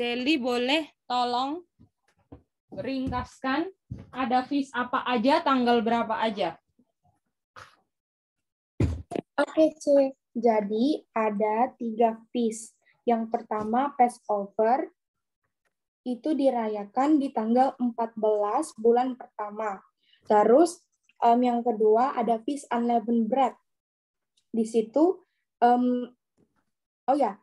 Sally boleh tolong ringkaskan ada fis apa aja, tanggal berapa aja? Oke, C. Jadi ada tiga fis. Yang pertama Passover itu dirayakan di tanggal 14 bulan pertama. Terus um, yang kedua ada Feast Unleavened Bread. Di situ um, oh ya,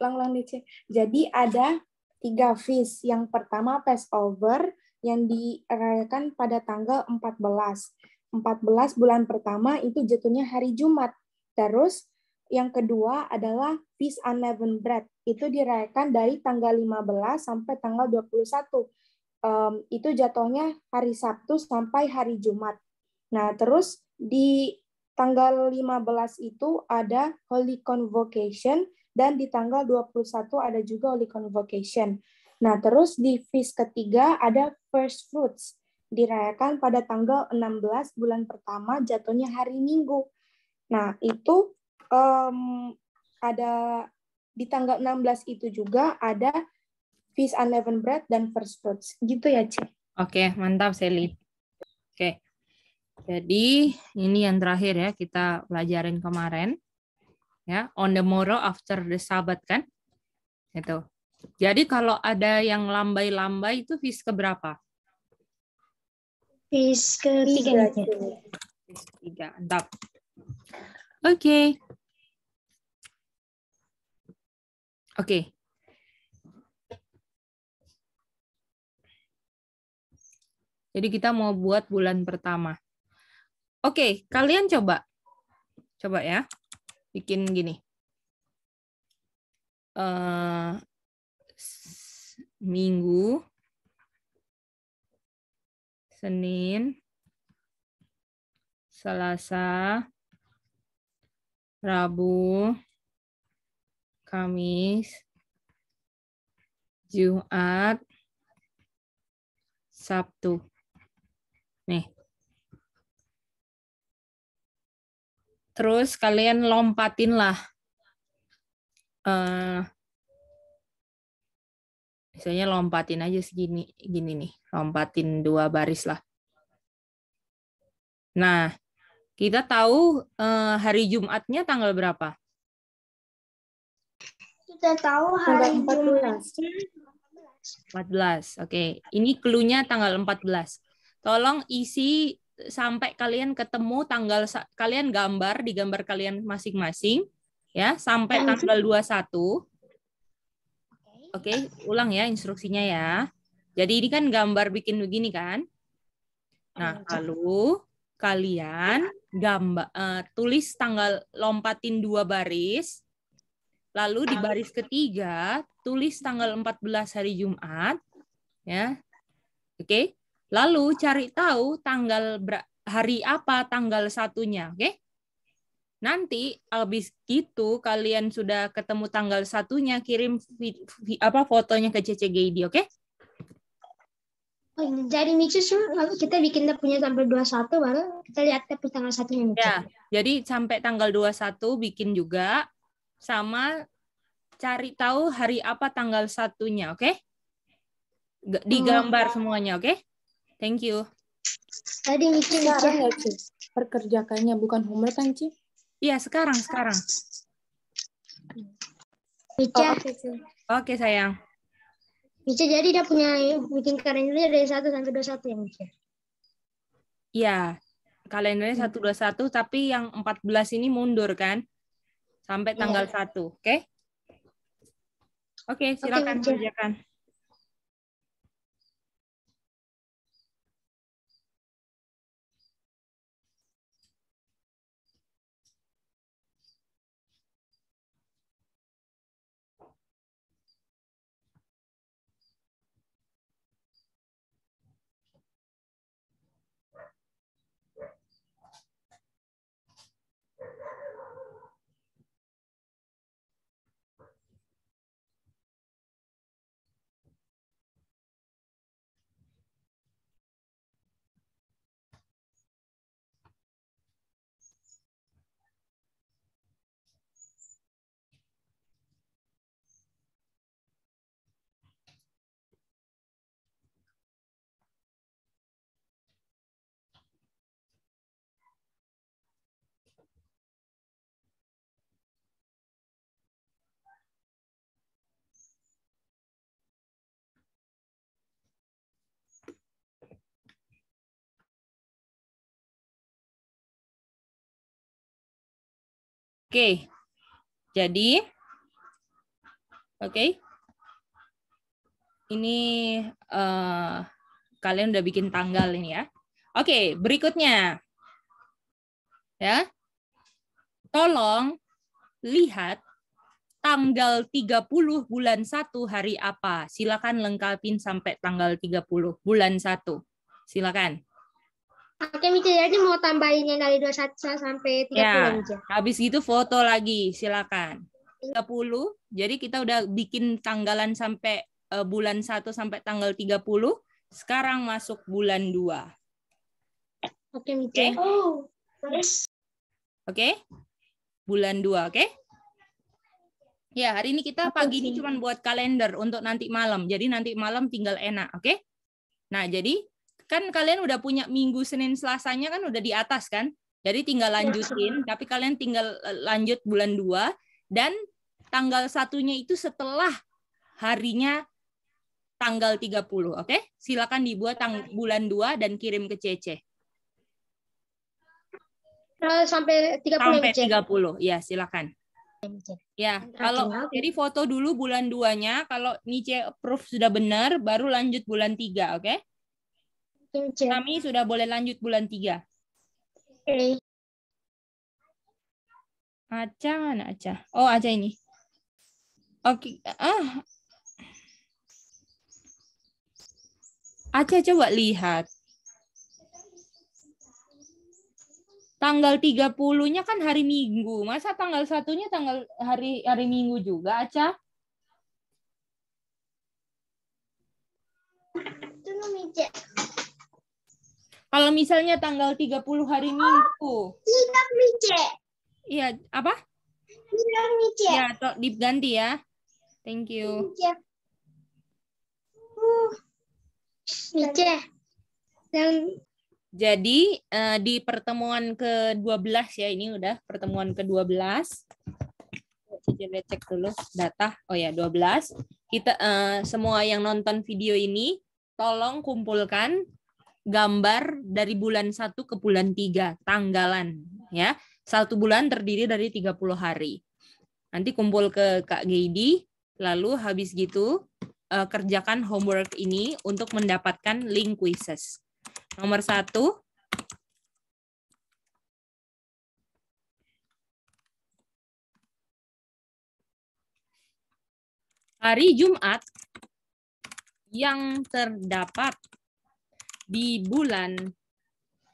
Lang lang DC. Jadi ada tiga feast. Yang pertama Passover yang dirayakan pada tanggal 14. 14 bulan pertama itu jatuhnya hari Jumat. Terus yang kedua adalah Feast Unleavened Bread. Itu dirayakan dari tanggal 15 sampai tanggal 21. Um, itu jatuhnya hari Sabtu sampai hari Jumat. Nah, terus di tanggal 15 itu ada Holy Convocation dan di tanggal 21 ada juga Holy Convocation. Nah, terus di feast ketiga ada First Fruits, dirayakan pada tanggal 16 bulan pertama jatuhnya hari Minggu. Nah, itu um, ada di tanggal 16 itu juga ada Feast Unleavened Bread dan First Fruits. Gitu ya, Ci. Oke, mantap, Sally. Oke. Jadi, ini yang terakhir ya kita pelajarin kemarin ya on the morrow after the sabat kan itu jadi kalau ada yang lambai-lambai itu fis keberapa fis ketiga fis tiga Entah. oke okay. oke okay. Jadi kita mau buat bulan pertama. Oke, kalian coba. Coba ya bikin gini. Uh, minggu, Senin, Selasa, Rabu, Kamis, Jumat, Sabtu. Nih, Terus kalian lompatin lah. Uh, misalnya lompatin aja segini, gini nih. Lompatin dua baris lah. Nah, kita tahu uh, hari Jumatnya tanggal berapa? Kita tahu hari Jumat 14. Oke, okay. ini klunya tanggal 14. Tolong isi sampai kalian ketemu tanggal kalian gambar di gambar kalian masing-masing ya sampai iya, tanggal 21. Oke, okay, ulang ya instruksinya ya. Jadi ini kan gambar bikin begini kan? Nah, lalu kalian gambar uh, eh, tulis tanggal lompatin dua baris. Lalu di baris ketiga tulis tanggal 14 hari Jumat ya. Oke. Okay? Lalu cari tahu tanggal hari apa tanggal satunya, oke? Okay? Nanti habis gitu kalian sudah ketemu tanggal satunya kirim apa fotonya ke CCGID, oke? Okay? Oh, jadi Michi lalu kita bikin punya sampai 21, baru kita lihat tapi tanggal satunya. Michi. Ya, jadi sampai tanggal 21 bikin juga, sama cari tahu hari apa tanggal satunya, oke? Okay? Digambar hmm. semuanya, oke? Okay? Thank you. Tadi Michi sekarang ya, Perkerjakannya bukan homework kan, Ci? Iya, sekarang, sekarang. Mica. Oh, Oke, okay, sayang. Mica, jadi dia punya bikin kalendernya dari 1 sampai 21 ya, Mica? Iya, kalendernya hmm. satu tapi yang 14 ini mundur kan? Sampai tanggal iya. satu, 1, oke? Okay? Oke, okay, silakan okay, kerjakan. Oke. Jadi Oke. Okay. Ini uh, kalian udah bikin tanggal ini ya. Oke, okay, berikutnya. Ya. Tolong lihat tanggal 30 bulan 1 hari apa? Silakan lengkapin sampai tanggal 30 bulan 1. Silakan. Oke Mici, jadi mau tambahin yang dari 21 sampai 30 ya, aja. Ya? Habis itu foto lagi, silakan. 30. Jadi kita udah bikin tanggalan sampai uh, bulan 1 sampai tanggal 30. Sekarang masuk bulan 2. Oke Mici. Okay? Oh, Oke. Okay? Bulan 2, oke? Okay? Ya, hari ini kita pagi ini cuma buat kalender untuk nanti malam. Jadi nanti malam tinggal enak, oke? Okay? Nah, jadi kan kalian udah punya minggu Senin Selasanya kan udah di atas kan? Jadi tinggal iya. lanjutin, tapi kalian tinggal eh, lanjut bulan 2 dan tanggal satunya itu setelah harinya tanggal 30, oke? Okay? Silakan dibuat tang iya. bulan 2 dan kirim ke CC. Eh, sampai 30 ya, Sampai 30, ya silakan. Ya, kalau jadi foto dulu bulan duanya, kalau Nice proof sudah benar, baru lanjut bulan tiga, oke? Okay? Okay, Kami sudah boleh lanjut bulan tiga. Oke. Okay. Aca mana Aca? Oh Aca ini. Oke. Okay. Ah. Aca coba lihat. Tanggal 30-nya kan hari Minggu. Masa tanggal satunya tanggal hari hari Minggu juga, Aca? Tunggu, Mice. Kalau misalnya tanggal 30 hari ah, Minggu. Tidak mice. Iya, apa? Tidak mice. Ya, to, diganti ya. Thank you. Mice. Dan uh, jadi uh, di pertemuan ke-12 ya, ini udah pertemuan ke-12. Coba cek dulu data. Oh ya, 12. Kita uh, semua yang nonton video ini tolong kumpulkan gambar dari bulan 1 ke bulan 3, tanggalan ya. Satu bulan terdiri dari 30 hari. Nanti kumpul ke Kak Gedi lalu habis gitu uh, kerjakan homework ini untuk mendapatkan link quizzes. Nomor satu, hari Jumat yang terdapat di bulan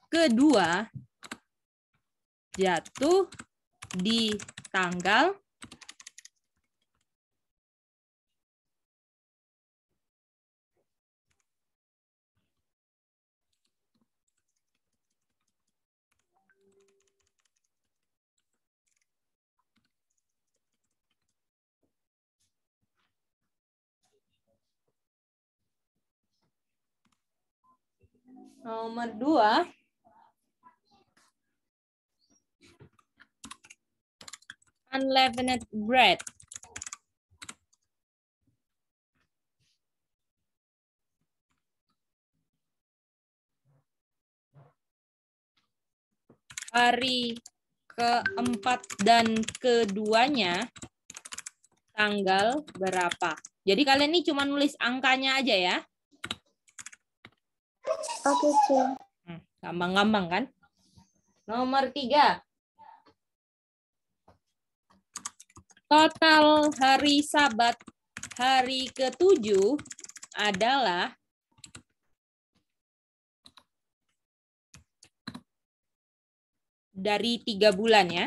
kedua jatuh di tanggal Nomor dua, unleavened bread. Hari keempat dan keduanya tanggal berapa? Jadi kalian ini cuma nulis angkanya aja ya. Oke, okay, hmm, Gampang-gampang kan? Nomor tiga. Total hari sabat hari ketujuh adalah dari tiga bulan ya.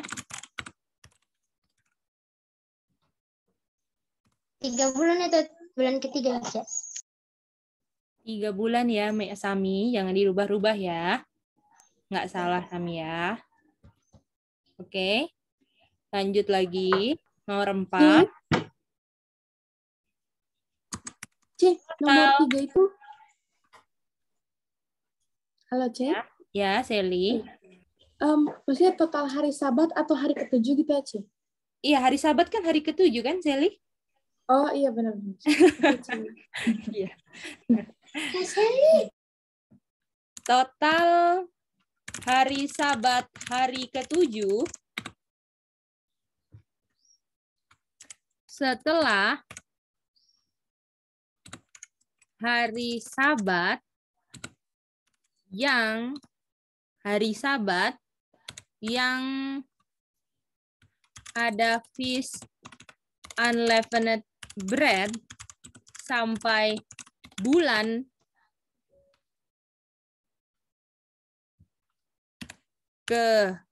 Tiga bulan atau bulan ketiga, Yes. Tiga bulan ya, Sami. Jangan dirubah-rubah ya. Nggak salah, Sami ya. Oke. Lanjut lagi. Nomor empat. C, nomor tiga itu. Halo, C. Ya, ya Sally. Um, maksudnya total hari sabat atau hari ketujuh gitu ya, C? Iya, hari sabat kan hari ketujuh kan, Sally? Oh iya benar. Iya. Total hari Sabat hari ketujuh setelah hari Sabat yang hari Sabat yang ada fish unleavened bread sampai bulan. Kedua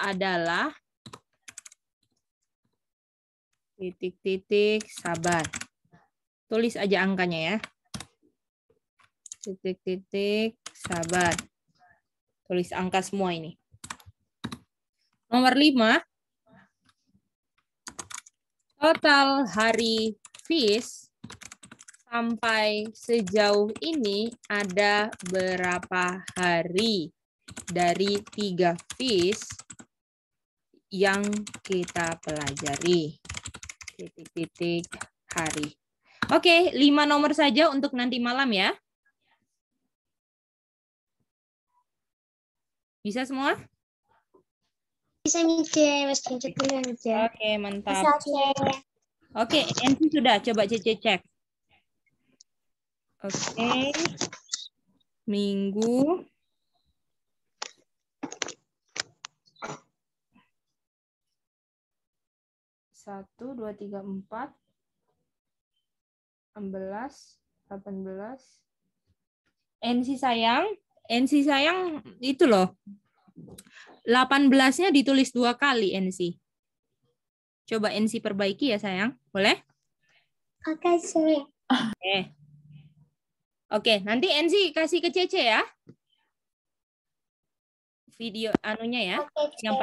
adalah titik-titik sabar. Tulis aja angkanya ya. Titik-titik sabar. Tulis angka semua ini. Nomor lima Total hari fish sampai sejauh ini ada berapa hari dari tiga fish yang kita pelajari? Titik-titik hari. Oke, lima nomor saja untuk nanti malam ya. Bisa semua? Bisa, Mas. Oke, mantap. Oke, NC sudah. Coba cek cek. Oke. Minggu. Satu, dua, tiga, empat. Ambelas, delapan belas. NC sayang. NC sayang itu loh. 18 belasnya ditulis dua kali NC. Coba NC perbaiki ya sayang. Boleh? Oke, okay, sayang. Okay. Oke, nanti NC kasih ke Cece ya. Video anunya ya. Oke, yang